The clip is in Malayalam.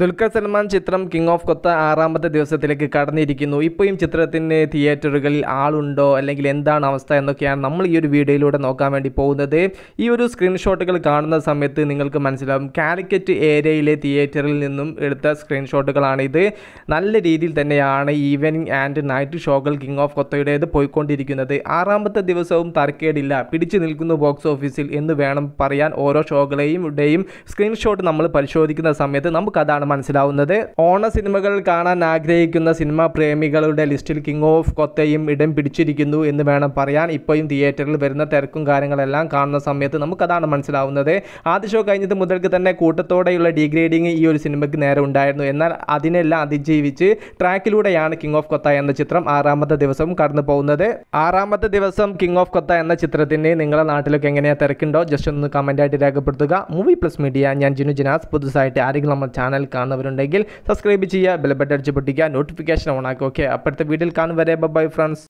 ദുൽഖർ സൽമാൻ ചിത്രം കിങ് ഓഫ് കൊത്ത ആറാമത്തെ ദിവസത്തിലേക്ക് കടന്നിരിക്കുന്നു ഇപ്പോഴും ചിത്രത്തിന് തിയേറ്ററുകളിൽ ആളുണ്ടോ അല്ലെങ്കിൽ എന്താണ് അവസ്ഥ എന്നൊക്കെയാണ് നമ്മൾ ഈ ഒരു വീഡിയോയിലൂടെ നോക്കാൻ വേണ്ടി പോകുന്നത് ഈ ഒരു സ്ക്രീൻഷോട്ടുകൾ കാണുന്ന സമയത്ത് നിങ്ങൾക്ക് മനസ്സിലാവും കാലിക്കറ്റ് ഏരിയയിലെ തിയേറ്ററിൽ നിന്നും എടുത്ത സ്ക്രീൻഷോട്ടുകളാണ് ഇത് നല്ല രീതിയിൽ തന്നെയാണ് ഈവനിങ് ആൻഡ് നൈറ്റ് ഷോകൾ കിങ് ഓഫ് കൊത്തയുടേത് പോയിക്കൊണ്ടിരിക്കുന്നത് ആറാമത്തെ ദിവസവും തർക്കേടില്ല പിടിച്ചു നിൽക്കുന്നു ബോക്സ് ഓഫീസിൽ എന്ന് വേണം പറയാൻ ഓരോ ഷോകളെയും സ്ക്രീൻഷോട്ട് നമ്മൾ പരിശോധിക്കുന്ന സമയത്ത് നമുക്കതാണ് എന്നാണ് മനസ്സിലാവുന്നത് ഓണ സിനിമകൾ കാണാൻ ആഗ്രഹിക്കുന്ന സിനിമാ പ്രേമികളുടെ ലിസ്റ്റിൽ കിങ് ഓഫ് കൊത്തയും ഇടം പിടിച്ചിരിക്കുന്നു എന്ന് വേണം പറയാൻ ഇപ്പോഴും തിയേറ്ററിൽ വരുന്ന തിരക്കും കാര്യങ്ങളെല്ലാം കാണുന്ന സമയത്ത് നമുക്കതാണ് മനസ്സിലാവുന്നത് ആദ്യ ഷോ കഴിഞ്ഞത് മുതൽക്ക് തന്നെ കൂട്ടത്തോടെയുള്ള ഡീഗ്രേഡിങ് ഈ ഒരു സിനിമയ്ക്ക് നേരെ ഉണ്ടായിരുന്നു എന്നാൽ അതിനെല്ലാം അതിജീവിച്ച് ട്രാക്കിലൂടെയാണ് കിങ് ഓഫ് കൊത്ത എന്ന ചിത്രം ആറാമത്തെ ദിവസം കടന്നു പോകുന്നത് ആറാമത്തെ ദിവസം കിങ് ഓഫ് കൊത്ത എന്ന ചിത്രത്തിന് നിങ്ങളുടെ നാട്ടിലൊക്കെ എങ്ങനെയാ തിരക്കുണ്ടോ ജസ്റ്റ് ഒന്ന് കമൻ്റായിട്ട് രേഖപ്പെടുത്തുക മൂവി പ്ലസ് മീഡിയ ഞാൻ ജിനു ജിനാസ് പുതുസായിട്ട് ആരെങ്കിലും നമ്മുടെ ചാനൽ കാണുന്നവരുണ്ടെങ്കിൽ സബ്സ്ക്രൈബ് ചെയ്യുക ബെൽബട്ടൺ അടിച്ച് പൊട്ടിക്കുക നോട്ടിഫിക്കേഷൻ ഓൺ ആക്കുക ഓക്കെ അപ്പോഴത്തെ വീഡിയോയിൽ കാണും വരെ ബൈ ഫ്രണ്ട്സ്